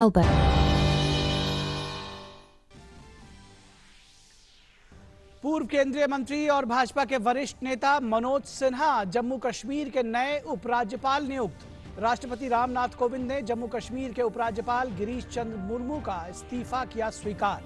Albert. पूर्व केंद्रीय मंत्री और भाजपा के वरिष्ठ नेता मनोज सिन्हा जम्मू कश्मीर के नए उपराज्यपाल नियुक्त राष्ट्रपति रामनाथ कोविंद ने जम्मू कश्मीर के उपराज्यपाल गिरीश चंद्र मुर्मू का इस्तीफा किया स्वीकार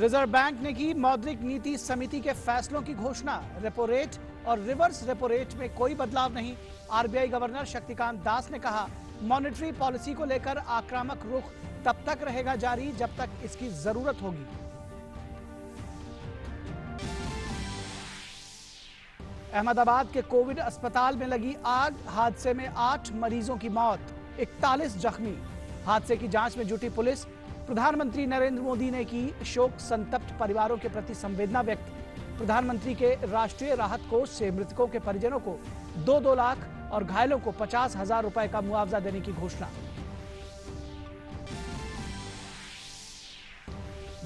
रिजर्व बैंक ने की मौद्रिक नीति समिति के फैसलों की घोषणा रेपो रेट और रिवर्स रेपो रेट में कोई बदलाव नहीं आरबीआई गवर्नर शक्तिकांत दास ने कहा मॉनेटरी पॉलिसी को लेकर आक्रामक रुख तब तक रहेगा जारी जब तक इसकी जरूरत होगी अहमदाबाद के कोविड अस्पताल में लगी आग हादसे में आठ मरीजों की मौत इकतालीस जख्मी हादसे की जांच में जुटी पुलिस प्रधानमंत्री नरेंद्र मोदी ने की शोक संतप्त परिवारों के प्रति संवेदना व्यक्त की प्रधानमंत्री के राष्ट्रीय राहत कोष से मृतकों के परिजनों को दो दो लाख और घायलों को पचास हजार रुपए का मुआवजा देने की घोषणा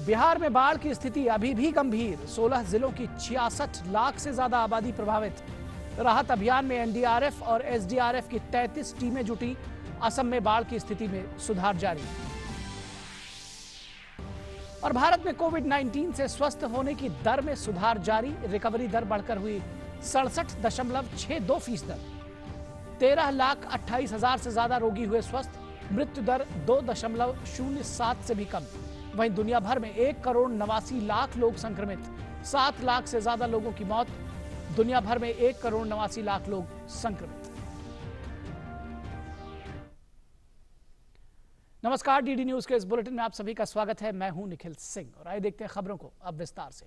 बिहार में बाढ़ की स्थिति अभी भी गंभीर 16 जिलों की छियासठ लाख से ज्यादा आबादी प्रभावित राहत अभियान में एनडीआरएफ और एसडीआरएफ की 33 टीमें जुटी असम में बाढ़ की स्थिति में सुधार जारी और भारत में कोविड 19 से स्वस्थ होने की दर में सुधार जारी रिकवरी दर बढ़कर हुई सड़सठ दशमलव छह दो फीसद तेरह लाख अट्ठाईस हजार से ज्यादा रोगी हुए स्वस्थ मृत्यु दर दो दशमलव शून्य सात से भी कम वहीं दुनिया भर में एक करोड़ नवासी लाख लोग संक्रमित सात लाख से ज्यादा लोगों की मौत दुनिया भर में एक करोड़ नवासी लाख लोग संक्रमित नमस्कार डीडी न्यूज के इस बुलेटिन में आप सभी का स्वागत है मैं हूं निखिल सिंह और आइए देखते हैं खबरों को अब विस्तार से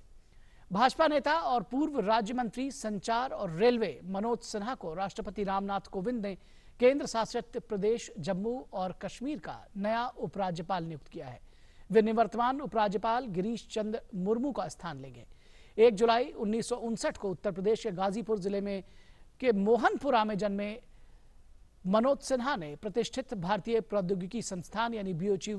भाजपा नेता और पूर्व राज्य मंत्री संचार और रेलवे मनोज सिन्हा को राष्ट्रपति रामनाथ कोविंद ने केंद्र शासित प्रदेश जम्मू और कश्मीर का नया उपराज्यपाल नियुक्त किया है वे निवर्तमान उपराज्यपाल गिरीश चंद्र मुर्मू का स्थान लेंगे एक जुलाई उन्नीस को उत्तर प्रदेश के गाजीपुर जिले में के मोहनपुरा में जन्मे मनोज सिन्हा ने प्रतिष्ठित भारतीय प्रौद्योगिकी संस्थान यानी बीओची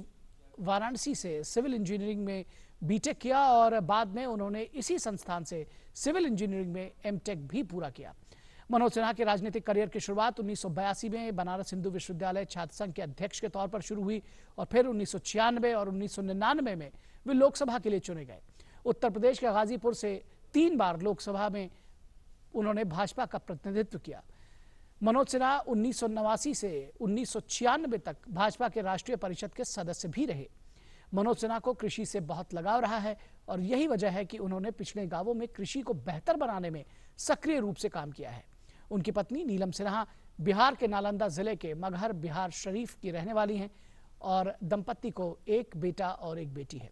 वाराणसी से सिविल इंजीनियरिंग में बीटेक किया और बाद में उन्होंने इसी संस्थान से सिविल इंजीनियरिंग में एमटेक भी पूरा किया मनोज सिन्हा के राजनीतिक करियर की शुरुआत उन्नीस में बनारस हिंदू विश्वविद्यालय छात्र संघ के अध्यक्ष के तौर पर शुरू हुई और फिर उन्नीस और उन्नीस में वे लोकसभा के लिए चुने गए उत्तर प्रदेश के गाजीपुर से तीन बार लोकसभा में उन्होंने भाजपा का प्रतिनिधित्व किया मनोज सिन्हा उन्नीस से उन्नीस तक भाजपा के राष्ट्रीय परिषद के सदस्य भी रहे मनोज सिन्हा को कृषि से बहुत लगाव रहा है और यही वजह है कि उन्होंने पिछले गांवों में कृषि को बेहतर बनाने में सक्रिय रूप से काम किया है उनकी पत्नी नीलम सिन्हा बिहार के नालंदा जिले के मगहर बिहार शरीफ की रहने वाली हैं और दंपत्ति को एक बेटा और एक बेटी है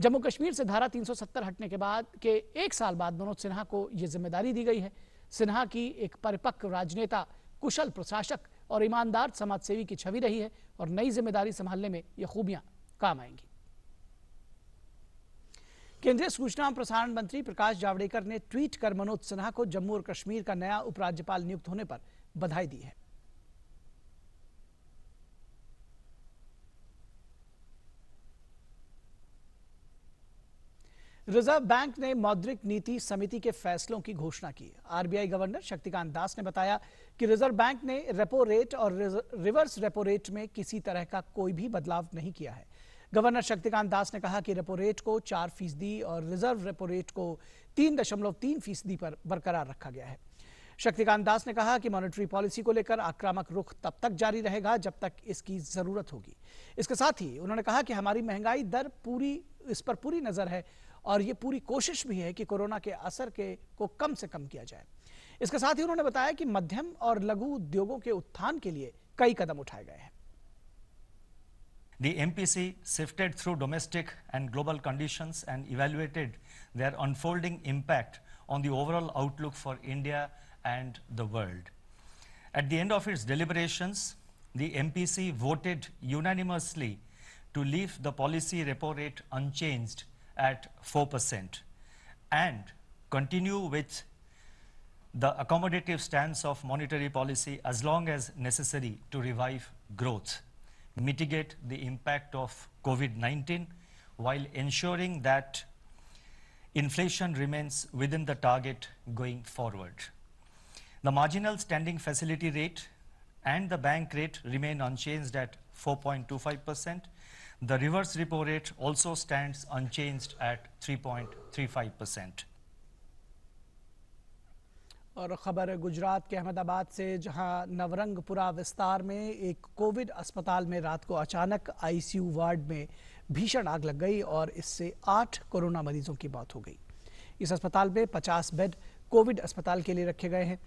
जम्मू कश्मीर से धारा 370 हटने के बाद के एक साल बाद मनोज सिन्हा को यह जिम्मेदारी दी गई है सिन्हा की एक परिपक्व राजनेता कुशल प्रशासक और ईमानदार समाजसेवी की छवि रही है और नई जिम्मेदारी संभालने में ये खूबियां काम आएंगी केंद्रीय सूचना और प्रसारण मंत्री प्रकाश जावड़ेकर ने ट्वीट कर मनोज सिन्हा को जम्मू और कश्मीर का नया उपराज्यपाल नियुक्त होने पर बधाई दी है रिजर्व बैंक ने मौद्रिक नीति समिति के फैसलों की घोषणा की आरबीआई गवर्नर शक्तिकांत दास ने बताया कि रिजर्व बैंक ने रेपो रेट और रिवर्स रेपो रेट में किसी तरह का कोई भी बदलाव नहीं किया है गवर्नर शक्तिकांत दास ने कहा कि रेपो रेट को चार फीसदी और रिजर्व रेपो रेट को तीन दशमलव तीन फीसदी पर बरकरार रखा गया है शक्तिकांत दास ने कहा कि मॉनेटरी पॉलिसी को लेकर आक्रामक रुख तब तक जारी रहेगा जब तक इसकी जरूरत होगी इसके साथ ही उन्होंने कहा कि हमारी महंगाई दर पूरी इस पर पूरी नजर है और ये पूरी कोशिश भी है कि कोरोना के असर के को कम से कम किया जाए इसके साथ ही उन्होंने बताया कि मध्यम और लघु उद्योगों के उत्थान के लिए कई कदम उठाए गए हैं The MPC sifted through domestic and global conditions and evaluated their unfolding impact on the overall outlook for India and the world. At the end of its deliberations, the MPC voted unanimously to leave the policy repo rate unchanged at 4% and continue with the accommodative stance of monetary policy as long as necessary to revive growth, mitigate the impact of COVID-19 while ensuring that inflation remains within the target going forward. The marginal standing facility rate and the bank rate remain unchanged at 4.25% The reverse repo rate also stands unchanged at 3.35 और ख़बर गुजरात के अहमदाबाद से जहां नवरंगपुरा विस्तार में एक Covid अस्पताल में रात को अचानक आईसीयू वार्ड में भीषण आग लग गई और इससे आठ कोरोना मरीजों की मौत हो गई इस अस्पताल में 50 बेड कोविड अस्पताल के लिए रखे गए हैं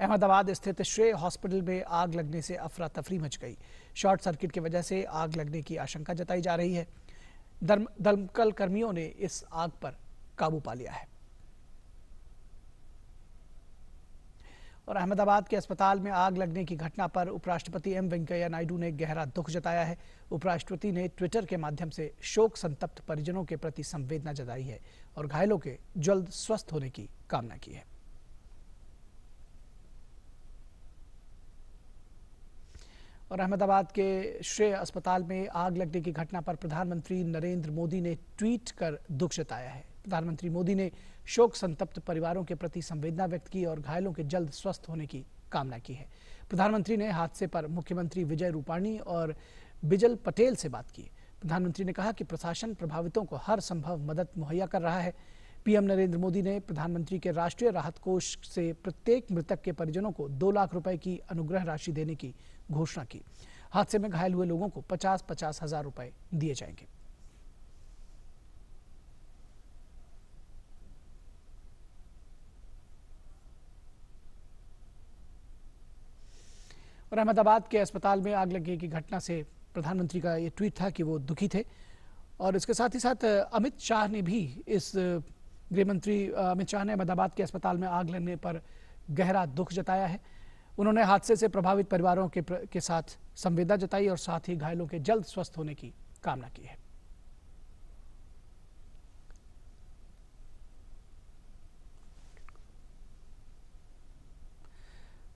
अहमदाबाद स्थित श्रेय हॉस्पिटल में आग लगने से अफरा तफरी मच गई शॉर्ट सर्किट की वजह से आग लगने की आशंका जताई जा रही है दमकल कर्मियों ने इस आग पर काबू पा लिया है और अहमदाबाद के अस्पताल में आग लगने की घटना पर उपराष्ट्रपति एम वेंकैया नायडू ने गहरा दुख जताया है उपराष्ट्रपति ने ट्विटर के माध्यम से शोक संतप्त परिजनों के प्रति संवेदना जताई है और घायलों के जल्द स्वस्थ होने की कामना की है और अहमदाबाद के श्रेय अस्पताल में आग लगने की घटना पर प्रधानमंत्री नरेंद्र मोदी ने ट्वीट कर दुख जताया है प्रधानमंत्री मोदी ने शोक संतप्त परिवारों के प्रति संवेदना व्यक्त की और घायलों के जल्द स्वस्थ होने की कामना की है प्रधानमंत्री ने हादसे पर मुख्यमंत्री विजय रूपाणी और बिजल पटेल से बात की प्रधानमंत्री ने कहा कि प्रशासन प्रभावितों को हर संभव मदद मुहैया कर रहा है पीएम नरेंद्र मोदी ने प्रधानमंत्री के राष्ट्रीय राहत कोष से प्रत्येक मृतक के परिजनों को दो लाख रुपए की अनुग्रह राशि देने की घोषणा की हादसे में घायल हुए लोगों को पचास पचास हजार रुपए दिए जाएंगे और अहमदाबाद के अस्पताल में आग लगने की घटना से प्रधानमंत्री का यह ट्वीट था कि वो दुखी थे और इसके साथ ही साथ अमित शाह ने भी इस गृहमंत्री अमित शाह ने अहमदाबाद के अस्पताल में आग लगने पर गहरा दुख जताया है उन्होंने हादसे से प्रभावित परिवारों के, प्र, के साथ संवेदना जताई और साथ ही घायलों के जल्द स्वस्थ होने की कामना की है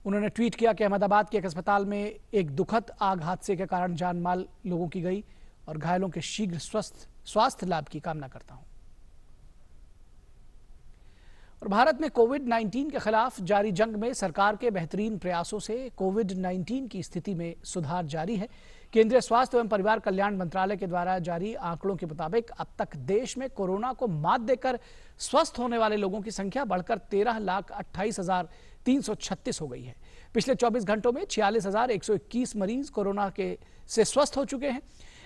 उन्होंने ट्वीट किया कि अहमदाबाद के एक अस्पताल में एक दुखद आग हादसे के कारण जानमाल लोगों की गई और घायलों के शीघ्र स्वस्थ स्वास्थ्य लाभ की कामना करता हूं और भारत में कोविड 19 के खिलाफ जारी जंग में सरकार के बेहतरीन प्रयासों से कोविड 19 की स्थिति में सुधार जारी है केंद्रीय स्वास्थ्य एवं परिवार कल्याण मंत्रालय के द्वारा जारी आंकड़ों के मुताबिक अब तक देश में कोरोना को मात देकर स्वस्थ होने वाले लोगों की संख्या बढ़कर तेरह लाख अट्ठाईस हजार तीन सौ छत्तीस हो गई है पिछले 24 घंटों में छियालीस हजार एक सौ इक्कीस मरीज कोरोना के से स्वस्थ हो चुके हैं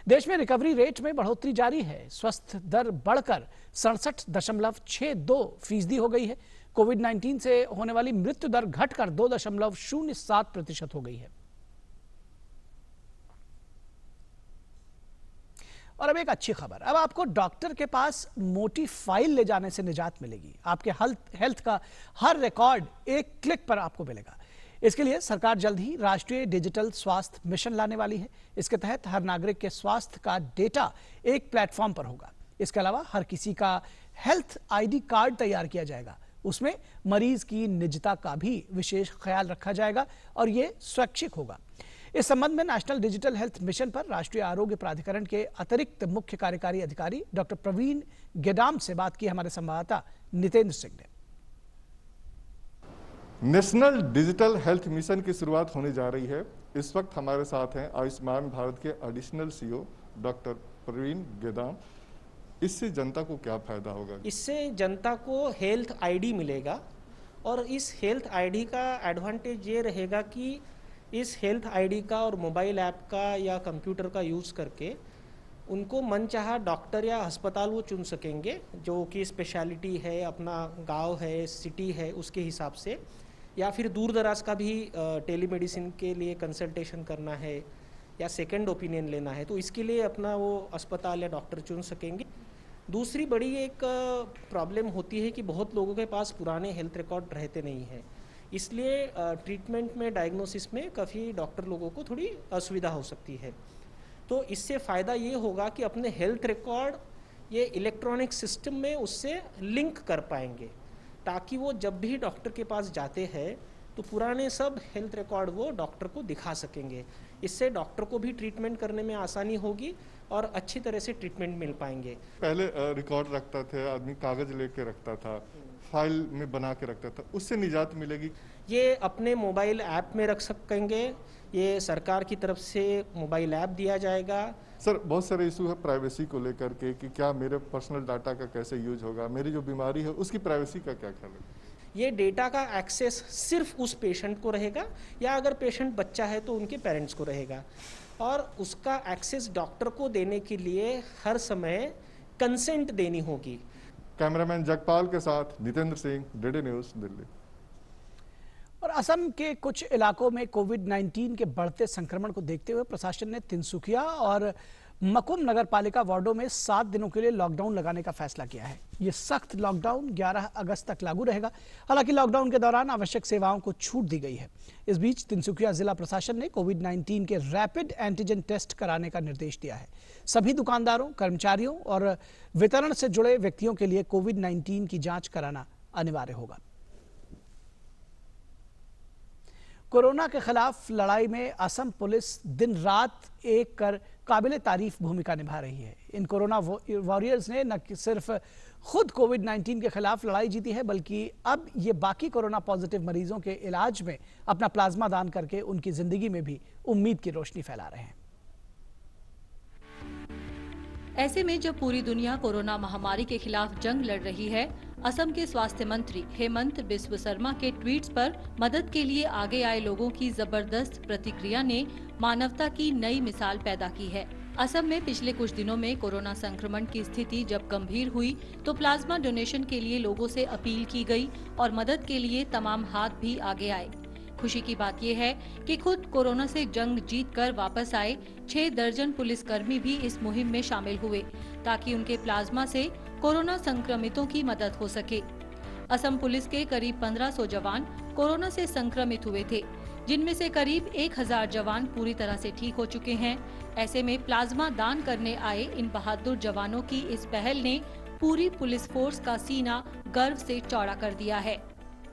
देश में रिकवरी रेट में बढ़ोतरी जारी है स्वस्थ दर बढ़कर सड़सठ दशमलव छह दो फीसदी हो गई है कोविड 19 से होने वाली मृत्यु दर घटकर दो दशमलव शून्य सात प्रतिशत हो गई है और अब एक अच्छी खबर अब आपको डॉक्टर के पास मोटी फाइल ले जाने से निजात मिलेगी आपके हेल्थ हेल्थ का हर रिकॉर्ड एक क्लिक पर आपको मिलेगा इसके लिए सरकार जल्द ही राष्ट्रीय डिजिटल स्वास्थ्य मिशन लाने वाली है इसके तहत हर नागरिक के स्वास्थ्य का डेटा एक प्लेटफॉर्म पर होगा इसके अलावा हर किसी का हेल्थ आईडी कार्ड तैयार किया जाएगा उसमें मरीज की निजता का भी विशेष ख्याल रखा जाएगा और ये स्वैच्छिक होगा इस संबंध में नेशनल डिजिटल हेल्थ मिशन पर राष्ट्रीय आरोग्य प्राधिकरण के अतिरिक्त मुख्य कार्यकारी अधिकारी डॉक्टर प्रवीण गेडाम से बात की हमारे संवाददाता नितेंद्र सिंह ने नेशनल डिजिटल हेल्थ मिशन की शुरुआत होने जा रही है इस वक्त हमारे साथ हैं आयुष्मान भारत के additional CEO doctor Praveen Gedam इससे जनता को क्या फायदा होगा इससे जनता को हेल्थ आईडी मिलेगा और इस हेल्थ आईडी का एडवांटेज ये रहेगा कि इस हेल्थ आईडी का और मोबाइल ऐप का या कंप्यूटर का यूज़ करके उनको मनचाहा डॉक्टर या अस्पताल वो चुन सकेंगे जो कि स्पेशलिटी है अपना गांव है सिटी है उसके हिसाब से या फिर दूर दराज का भी टेली मेडिसिन के लिए कंसल्टेशन करना है या सेकेंड ओपिनियन लेना है तो इसके लिए अपना वो अस्पताल या डॉक्टर चुन सकेंगे दूसरी बड़ी एक प्रॉब्लम होती है कि बहुत लोगों के पास पुराने हेल्थ रिकॉर्ड रहते नहीं हैं इसलिए ट्रीटमेंट में डायग्नोसिस में काफ़ी डॉक्टर लोगों को थोड़ी असुविधा हो सकती है तो इससे फ़ायदा ये होगा कि अपने हेल्थ रिकॉर्ड ये इलेक्ट्रॉनिक सिस्टम में उससे लिंक कर पाएंगे ताकि वो जब भी डॉक्टर के पास जाते हैं तो पुराने सब हेल्थ रिकॉर्ड वो डॉक्टर को दिखा सकेंगे इससे डॉक्टर को भी ट्रीटमेंट करने में आसानी होगी और अच्छी तरह से ट्रीटमेंट मिल पाएंगे पहले रिकॉर्ड रखता था आदमी कागज लेके रखता था फाइल में बना के रखता था उससे निजात मिलेगी ये अपने मोबाइल ऐप में रख सकेंगे ये सरकार की तरफ से मोबाइल ऐप दिया जाएगा सर बहुत सारे इशू है प्राइवेसी को लेकर के कि क्या मेरे पर्सनल डाटा का कैसे यूज होगा मेरी जो बीमारी है उसकी प्राइवेसी का क्या ख्याल है ये डेटा का एक्सेस सिर्फ उस पेशेंट को रहेगा या अगर पेशेंट बच्चा है तो उनके पेरेंट्स को रहेगा और उसका एक्सेस डॉक्टर को देने के लिए हर समय कंसेंट देनी होगी कैमरामैन जगपाल के साथ जितेंद्र सिंह डी न्यूज़ दिल्ली और असम के कुछ इलाकों में कोविड 19 के बढ़ते संक्रमण को देखते हुए प्रशासन ने तिनसुकिया और मकुम नगर पालिका वार्डो में सात दिनों के लिए लॉकडाउन लगाने का फैसला किया है ये सख्त लॉकडाउन 11 अगस्त तक लागू रहेगा हालांकि लॉकडाउन के दौरान आवश्यक सेवाओं को छूट दी गई है इस बीच तिनसुकिया जिला प्रशासन ने कोविड 19 के रैपिड एंटीजन टेस्ट कराने का निर्देश दिया है सभी दुकानदारों कर्मचारियों और वितरण से जुड़े व्यक्तियों के लिए कोविड नाइन्टीन की जाँच कराना अनिवार्य होगा कोरोना के खिलाफ लड़ाई में असम पुलिस दिन रात एक कर काबिल तारीफ भूमिका निभा रही है इन कोरोना वॉरियर्स ने न सिर्फ खुद कोविड 19 के खिलाफ लड़ाई जीती है बल्कि अब ये बाकी कोरोना पॉजिटिव मरीजों के इलाज में अपना प्लाज्मा दान करके उनकी जिंदगी में भी उम्मीद की रोशनी फैला रहे हैं ऐसे में जब पूरी दुनिया कोरोना महामारी के खिलाफ जंग लड़ रही है असम के स्वास्थ्य मंत्री हेमंत बिस्व शर्मा के ट्वीट्स पर मदद के लिए आगे आए लोगों की जबरदस्त प्रतिक्रिया ने मानवता की नई मिसाल पैदा की है असम में पिछले कुछ दिनों में कोरोना संक्रमण की स्थिति जब गंभीर हुई तो प्लाज्मा डोनेशन के लिए लोगों से अपील की गई और मदद के लिए तमाम हाथ भी आगे आए खुशी की बात यह है कि खुद कोरोना से जंग जीत कर वापस आए छह दर्जन पुलिसकर्मी भी इस मुहिम में शामिल हुए ताकि उनके प्लाज्मा से कोरोना संक्रमितों की मदद हो सके असम पुलिस के करीब 1500 जवान कोरोना से संक्रमित हुए थे जिनमें से करीब 1000 जवान पूरी तरह से ठीक हो चुके हैं ऐसे में प्लाज्मा दान करने आए इन बहादुर जवानों की इस पहल ने पूरी पुलिस फोर्स का सीना गर्व से चौड़ा कर दिया है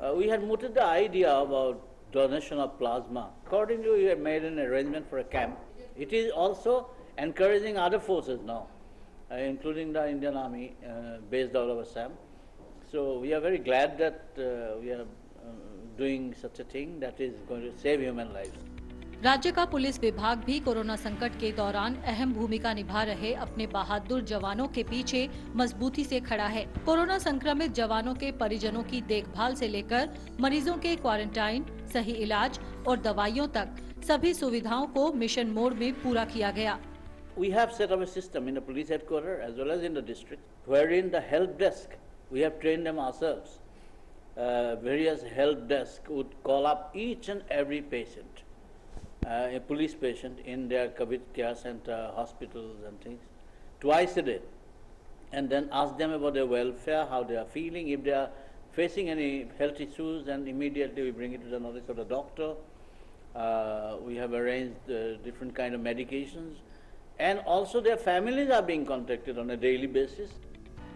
we had mooted the about donation of plasma had made an arrangement for a camp it is also uh, including the Indian Army uh, based out of Assam. So we are very glad that uh, we are uh, doing such a thing that is going to save human lives. राज्य का police विभाग भी corona संकट के दौरान अहम भूमिका निभा रहे अपने बहादुर जवानों के पीछे मजबूती से खड़ा है कोरोना संक्रमित जवानों के परिजनों की देखभाल से लेकर मरीजों के क्वारंटाइन सही इलाज और दवाइयों तक सभी सुविधाओं को मिशन मोड में पूरा किया गया we have set up a system in the police headquarters as well as in the district, wherein the help desk, we have trained them ourselves. Uh, various help desk would call up each and every patient, uh, a police patient in their COVID care center, hospitals and things, twice a day, and then ask them about their welfare, how they are feeling, if they are facing any health issues, and immediately we bring it to the notice of the doctor. Uh, we have arranged uh, different kind of medications and also their families are being contacted on a daily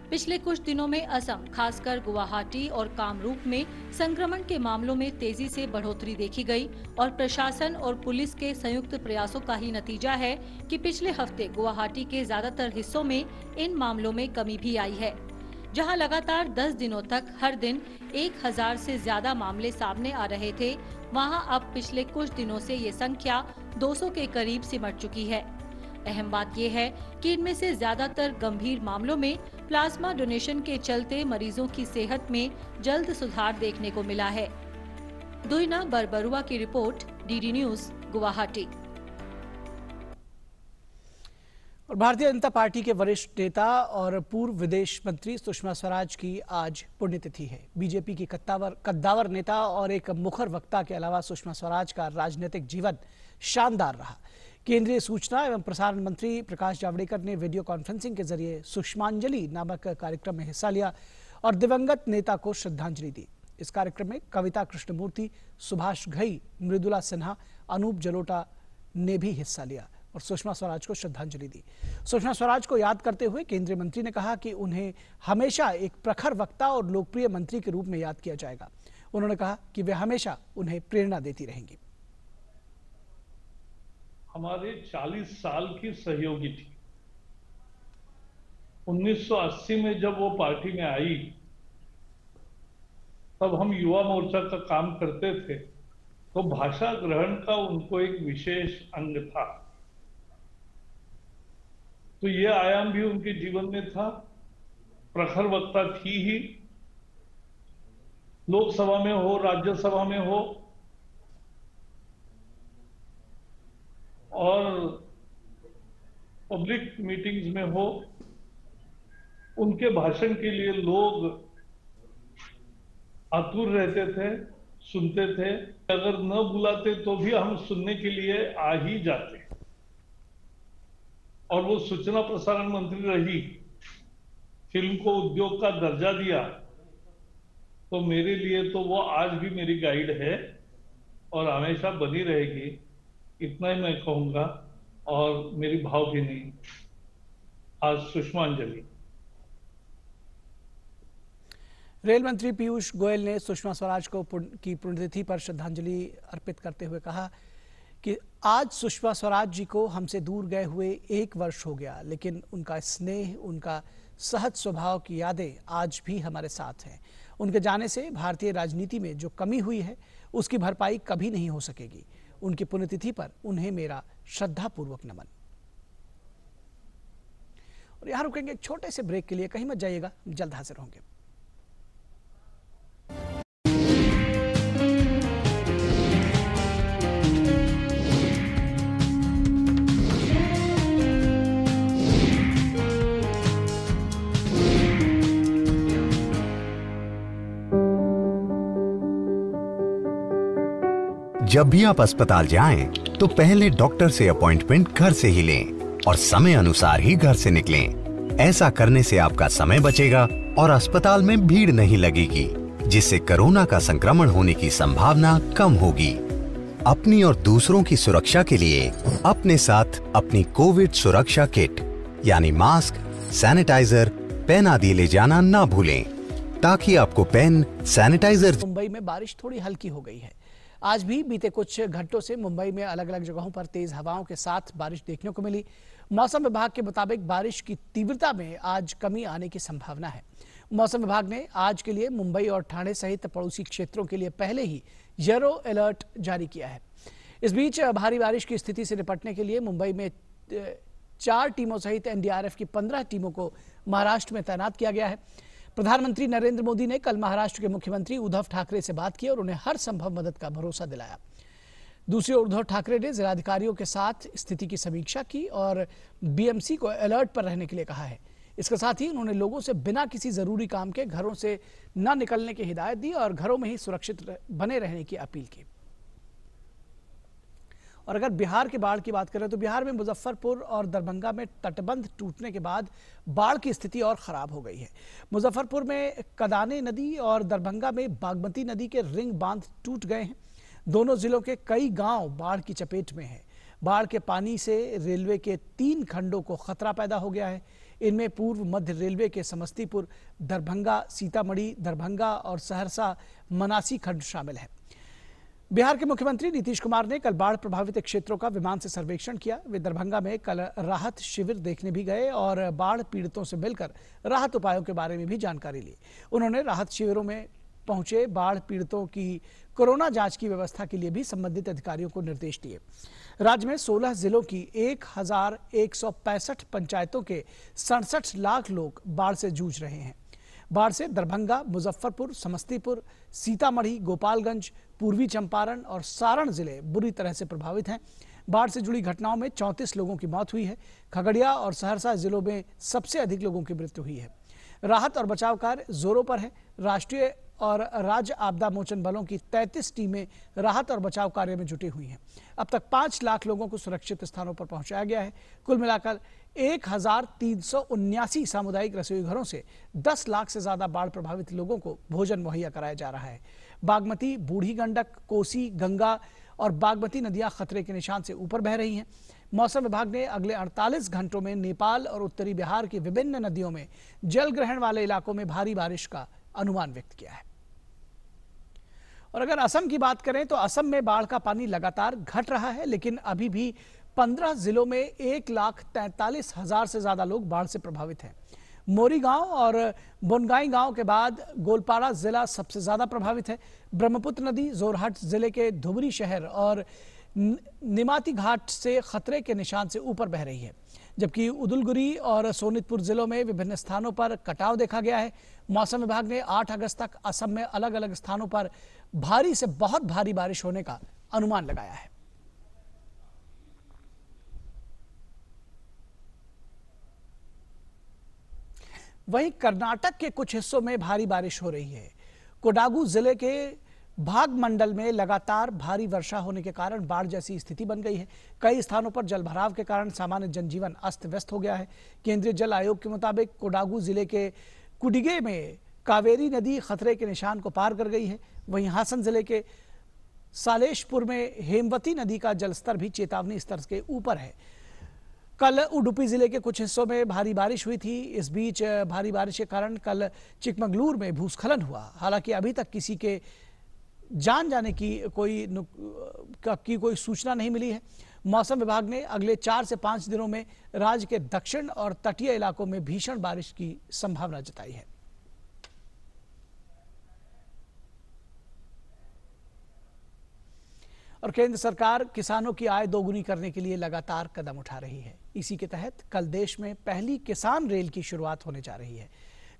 पिछले कुछ दिनों में असम खासकर गुवाहाटी और कामरूप में संक्रमण के मामलों में तेजी से बढ़ोतरी देखी गई और प्रशासन और पुलिस के संयुक्त प्रयासों का ही नतीजा है कि पिछले हफ्ते गुवाहाटी के ज्यादातर हिस्सों में इन मामलों में कमी भी आई है जहां लगातार 10 दिनों तक हर दिन 1000 से ज्यादा मामले सामने आ रहे थे वहाँ अब पिछले कुछ दिनों ऐसी ये संख्या दो के करीब सिमट चुकी है अहम बात यह है कि इनमें से ज्यादातर गंभीर मामलों में प्लाज्मा डोनेशन के चलते मरीजों की सेहत में जल्द सुधार देखने को मिला है दुईना बरबरुआ की रिपोर्ट डीडी न्यूज गुवाहाटी और भारतीय जनता पार्टी के वरिष्ठ नेता और पूर्व विदेश मंत्री सुषमा स्वराज की आज पुण्यतिथि है बीजेपी की कद्दावर कद्दावर नेता और एक मुखर वक्ता के अलावा सुषमा स्वराज का राजनीतिक जीवन शानदार रहा केंद्रीय सूचना एवं प्रसारण मंत्री प्रकाश जावड़ेकर ने वीडियो कॉन्फ्रेंसिंग के जरिए सुषमांजलि नामक कार्यक्रम में हिस्सा लिया और दिवंगत नेता को श्रद्धांजलि दी इस कार्यक्रम में कविता कृष्णमूर्ति सुभाष घई मृदुला सिन्हा अनूप जलोटा ने भी हिस्सा लिया और सुषमा स्वराज को श्रद्धांजलि दी सुषमा स्वराज को याद करते हुए केंद्रीय मंत्री ने कहा कि उन्हें हमेशा एक प्रखर वक्ता और लोकप्रिय मंत्री के रूप में याद किया जाएगा उन्होंने कहा कि वे हमेशा उन्हें प्रेरणा देती रहेंगी हमारे 40 साल की सहयोगी थी 1980 में जब वो पार्टी में आई तब हम युवा मोर्चा का काम करते थे तो भाषा ग्रहण का उनको एक विशेष अंग था तो ये आयाम भी उनके जीवन में था प्रखर वक्ता थी ही लोकसभा में हो राज्यसभा में हो और पब्लिक मीटिंग्स में हो उनके भाषण के लिए लोग आतुर रहते थे सुनते थे अगर न बुलाते तो भी हम सुनने के लिए आ ही जाते और वो सूचना प्रसारण मंत्री रही फिल्म को उद्योग का दर्जा दिया तो मेरे लिए तो वो आज भी मेरी गाइड है और हमेशा बनी रहेगी इतना ही मैं कहूंगा और मेरी नहीं आज सुषमांजलि रेल मंत्री पीयूष गोयल ने सुषमा स्वराज को की पुण्यतिथि पर श्रद्धांजलि अर्पित करते हुए कहा कि आज सुषमा स्वराज जी को हमसे दूर गए हुए एक वर्ष हो गया लेकिन उनका स्नेह उनका सहज स्वभाव की यादें आज भी हमारे साथ हैं उनके जाने से भारतीय राजनीति में जो कमी हुई है उसकी भरपाई कभी नहीं हो सकेगी उनकी पुण्यतिथि पर उन्हें मेरा श्रद्धापूर्वक नमन और यहां रुकेंगे छोटे से ब्रेक के लिए कहीं मत जाइएगा जल्द हाजिर होंगे जब भी आप अस्पताल जाएं, तो पहले डॉक्टर से अपॉइंटमेंट घर से ही लें और समय अनुसार ही घर से निकलें। ऐसा करने से आपका समय बचेगा और अस्पताल में भीड़ नहीं लगेगी जिससे कोरोना का संक्रमण होने की संभावना कम होगी अपनी और दूसरों की सुरक्षा के लिए अपने साथ अपनी कोविड सुरक्षा किट यानी मास्क सैनिटाइजर पेन आदि ले जाना ना भूलें ताकि आपको पेन सैनिटाइजर मुंबई में बारिश थोड़ी हल्की हो गई है आज भी बीते कुछ घंटों से मुंबई में अलग अलग जगहों पर तेज हवाओं के साथ बारिश देखने को मिली मौसम विभाग के मुताबिक बारिश की तीव्रता में आज कमी आने की संभावना है मौसम विभाग ने आज के लिए मुंबई और ठाणे सहित पड़ोसी क्षेत्रों के लिए पहले ही येलो अलर्ट जारी किया है इस बीच भारी बारिश की स्थिति से निपटने के लिए मुंबई में चार टीमों सहित एनडीआरएफ की पंद्रह टीमों को महाराष्ट्र में तैनात किया गया है प्रधानमंत्री नरेंद्र मोदी ने कल महाराष्ट्र के मुख्यमंत्री उद्धव ठाकरे से बात की और उन्हें हर संभव मदद का भरोसा दिलाया दूसरी ओर उद्धव ठाकरे ने जिलाधिकारियों के साथ स्थिति की समीक्षा की और बीएमसी को अलर्ट पर रहने के लिए कहा है इसके साथ ही उन्होंने लोगों से बिना किसी जरूरी काम के घरों से न निकलने की हिदायत दी और घरों में ही सुरक्षित बने रहने की अपील की और अगर बिहार के बाढ़ की बात करें तो बिहार में मुजफ्फरपुर और दरभंगा में तटबंध टूटने के बाद बाढ़ की स्थिति और ख़राब हो गई है मुजफ्फरपुर में कदाने नदी और दरभंगा में बागमती नदी के रिंग बांध टूट गए हैं दोनों जिलों के कई गाँव बाढ़ की चपेट में हैं बाढ़ के पानी से रेलवे के तीन खंडों को खतरा पैदा हो गया है इनमें पूर्व मध्य रेलवे के समस्तीपुर दरभंगा सीतामढ़ी दरभंगा और सहरसा मनासी खंड शामिल हैं बिहार के मुख्यमंत्री नीतीश कुमार ने कल बाढ़ प्रभावित क्षेत्रों का विमान से सर्वेक्षण किया वे दरभंगा में कल राहत शिविर देखने भी गए और बाढ़ पीड़ितों से मिलकर राहत उपायों के बारे में भी जानकारी ली उन्होंने राहत शिविरों में पहुंचे बाढ़ पीड़ितों की कोरोना जांच की व्यवस्था के लिए भी संबंधित अधिकारियों को निर्देश दिए राज्य में 16 जिलों की एक पंचायतों के सड़सठ लाख लोग बाढ़ से जूझ रहे हैं बाढ़ से दरभंगा मुजफ्फरपुर समस्तीपुर सीतामढ़ी गोपालगंज पूर्वी चंपारण और सारण जिले बुरी तरह से प्रभावित हैं बाढ़ से जुड़ी घटनाओं में 34 लोगों की मौत हुई है खगड़िया और सहरसा जिलों में सबसे अधिक लोगों की मृत्यु हुई है राहत और बचाव कार्य जोरों पर है राष्ट्रीय और राज्य आपदा मोचन बलों की 33 टीमें राहत और बचाव कार्य में जुटी हुई हैं अब तक पांच लाख लोगों को सुरक्षित स्थानों पर पहुंचाया गया है कुल मिलाकर एक सामुदायिक रसोई घरों से 10 लाख से ज़्यादा बाढ़ प्रभावित लोगों को भोजन मुहैया कराया जा रहा है बागमती बूढ़ी गंडक कोसी गंगा और बागमती नदियां खतरे के निशान से ऊपर बह रही हैं मौसम विभाग ने अगले 48 घंटों में नेपाल और उत्तरी बिहार की विभिन्न नदियों में जल ग्रहण वाले इलाकों में भारी बारिश का अनुमान व्यक्त किया है और अगर असम की बात करें तो असम में बाढ़ का पानी लगातार घट रहा है लेकिन अभी भी पंद्रह जिलों में एक लाख तैंतालीस हजार से ज्यादा लोग बाढ़ से प्रभावित हैं मोरी गांव और बोनगाई गांव के बाद गोलपारा जिला सबसे ज्यादा प्रभावित है ब्रह्मपुत्र नदी जोरहाट जिले के धुबरी शहर और निमाती घाट से खतरे के निशान से ऊपर बह रही है जबकि उदलगुरी और सोनितपुर जिलों में विभिन्न स्थानों पर कटाव देखा गया है मौसम विभाग ने 8 अगस्त तक असम में अलग अलग स्थानों पर भारी से बहुत भारी बारिश होने का अनुमान लगाया है वहीं कर्नाटक के कुछ हिस्सों में भारी बारिश हो रही है कोडागु जिले के भाग मंडल में लगातार भारी वर्षा होने के कारण बाढ़ जैसी स्थिति बन गई है कई स्थानों पर जलभराव के कारण सामान्य जनजीवन अस्त व्यस्त हो गया है केंद्रीय जल आयोग के मुताबिक कोडागु जिले के कुडिगे में कावेरी नदी खतरे के निशान को पार कर गई है वहीं हासन जिले के सालेशपुर में हेमवती नदी का जलस्तर भी चेतावनी स्तर के ऊपर है कल उडुपी जिले के कुछ हिस्सों में भारी बारिश हुई थी इस बीच भारी बारिश के कारण कल चिकमंगलूर में भूस्खलन हुआ हालांकि अभी तक किसी के जान जाने की कोई की कोई सूचना नहीं मिली है मौसम विभाग ने अगले चार से पांच दिनों में राज्य के दक्षिण और तटीय इलाकों में भीषण बारिश की संभावना जताई है और केंद्र सरकार किसानों की आय दोगुनी करने के लिए लगातार कदम उठा रही है इसी के तहत कल देश में पहली किसान रेल की शुरुआत होने जा रही है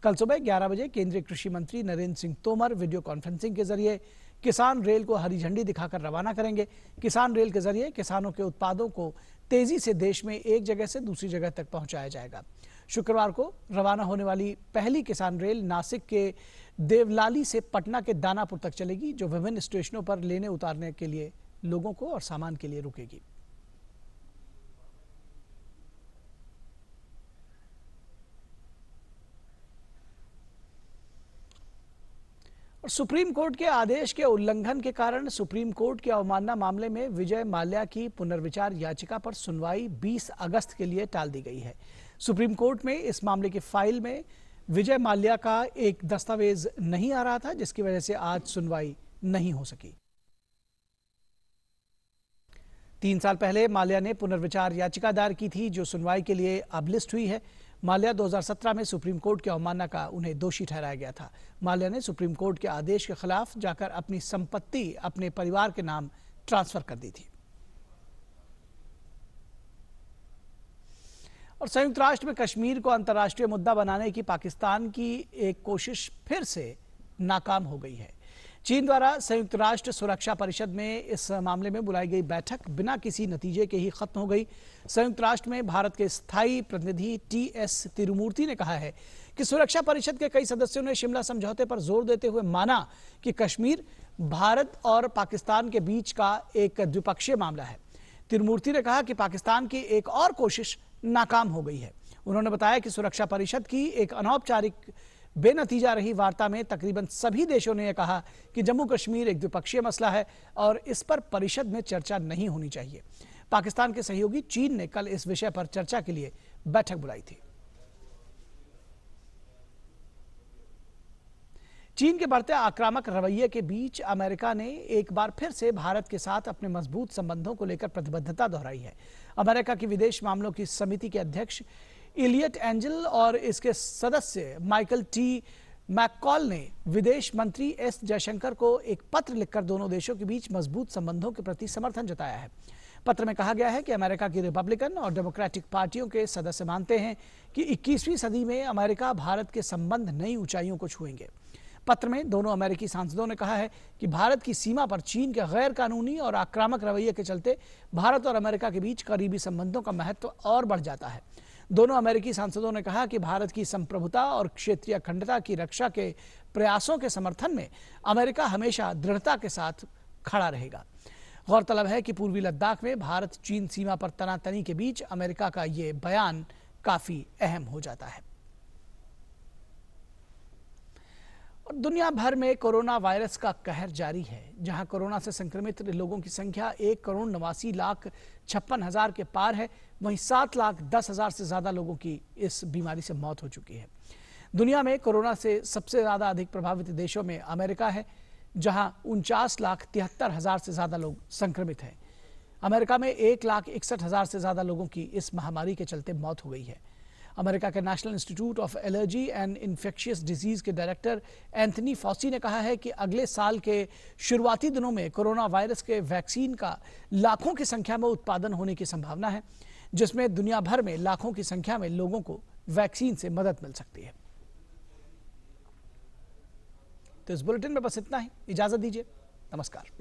कल सुबह 11 बजे केंद्रीय कृषि मंत्री नरेंद्र सिंह तोमर वीडियो कॉन्फ्रेंसिंग के जरिए किसान रेल को हरी झंडी दिखाकर रवाना करेंगे किसान रेल के जरिए किसानों के उत्पादों को तेजी से देश में एक जगह से दूसरी जगह तक पहुंचाया जाएगा शुक्रवार को रवाना होने वाली पहली किसान रेल नासिक के देवलाली से पटना के दानापुर तक चलेगी जो विभिन्न स्टेशनों पर लेने उतारने के लिए लोगों को और सामान के लिए रुकेगी और सुप्रीम कोर्ट के आदेश के उल्लंघन के कारण सुप्रीम कोर्ट के अवमानना मामले में विजय माल्या की पुनर्विचार याचिका पर सुनवाई 20 अगस्त के लिए टाल दी गई है सुप्रीम कोर्ट में इस मामले की फाइल में विजय माल्या का एक दस्तावेज नहीं आ रहा था जिसकी वजह से आज सुनवाई नहीं हो सकी तीन साल पहले माल्या ने पुनर्विचार याचिका दायर की थी जो सुनवाई के लिए अब लिस्ट हुई है माल्या 2017 में सुप्रीम कोर्ट की अवमानना का उन्हें दोषी ठहराया गया था माल्या ने सुप्रीम कोर्ट के आदेश के खिलाफ जाकर अपनी संपत्ति अपने परिवार के नाम ट्रांसफर कर दी थी और संयुक्त राष्ट्र में कश्मीर को अंतर्राष्ट्रीय मुद्दा बनाने की पाकिस्तान की एक कोशिश फिर से नाकाम हो गई है चीन द्वारा संयुक्त राष्ट्र सुरक्षा परिषद में इस मामले में बुलाई गई बैठक बिना किसी नतीजे के ही खत्म हो गई संयुक्त राष्ट्र में भारत के स्थायी प्रतिनिधि टी एस तिरुमूर्ति ने कहा है कि सुरक्षा परिषद के कई सदस्यों ने शिमला समझौते पर जोर देते हुए माना कि कश्मीर भारत और पाकिस्तान के बीच का एक द्विपक्षीय मामला है तिरुमूर्ति ने कहा कि पाकिस्तान की एक और कोशिश नाकाम हो गई है उन्होंने बताया कि सुरक्षा परिषद की एक अनौपचारिक बेनतीजा रही वार्ता में तकरीबन सभी देशों ने यह कहा कि जम्मू कश्मीर एक द्विपक्षीय मसला है और इस पर परिषद में चर्चा नहीं होनी चाहिए पाकिस्तान के सहयोगी चीन ने कल इस विषय पर चर्चा के लिए बैठक बुलाई थी चीन के बढ़ते आक्रामक रवैये के बीच अमेरिका ने एक बार फिर से भारत के साथ अपने मजबूत संबंधों को लेकर प्रतिबद्धता दोहराई है अमेरिका की विदेश मामलों की समिति के अध्यक्ष इलियट एंजल और इसके सदस्य माइकल टी मैककॉल ने विदेश मंत्री एस जयशंकर को एक पत्र लिखकर दोनों देशों के बीच मजबूत संबंधों के प्रति समर्थन जताया है पत्र में कहा गया है कि अमेरिका की रिपब्लिकन और डेमोक्रेटिक पार्टियों के सदस्य मानते हैं कि 21वीं सदी में अमेरिका भारत के संबंध नई ऊंचाइयों को छुएंगे पत्र में दोनों अमेरिकी सांसदों ने कहा है कि भारत की सीमा पर चीन के गैर कानूनी और आक्रामक रवैये के चलते भारत और अमेरिका के बीच करीबी संबंधों का महत्व और बढ़ जाता है दोनों अमेरिकी सांसदों ने कहा कि भारत की संप्रभुता और क्षेत्रीय अखंडता की रक्षा के प्रयासों के समर्थन में अमेरिका हमेशा दृढ़ता के साथ खड़ा रहेगा गौरतलब है कि पूर्वी लद्दाख में भारत चीन सीमा पर तनातनी के बीच अमेरिका का ये बयान काफी अहम हो जाता है और दुनिया भर में कोरोना वायरस का कहर जारी है जहां कोरोना से संक्रमित लोगों की संख्या एक करोड़ नवासी लाख छप्पन हजार के पार है वहीं सात लाख दस हजार से ज्यादा लोगों की इस बीमारी से मौत हो चुकी है दुनिया में कोरोना से सबसे ज्यादा अधिक प्रभावित देशों में अमेरिका है जहां उनचास लाख तिहत्तर हजार से ज्यादा लोग संक्रमित हैं अमेरिका में एक लाख इकसठ हजार से ज्यादा लोगों की इस महामारी के चलते मौत हो गई है अमेरिका के national institute of allergy and infectious disease के डायरेक्टर एंथनी फॉसी ने कहा है कि अगले साल के शुरुआती दिनों में कोरोना वायरस के वैक्सीन का लाखों की संख्या में उत्पादन होने की संभावना है जिसमें दुनिया भर में लाखों की संख्या में लोगों को वैक्सीन से मदद मिल सकती है तो इस बुलेटिन में बस इतना ही इजाजत दीजिए नमस्कार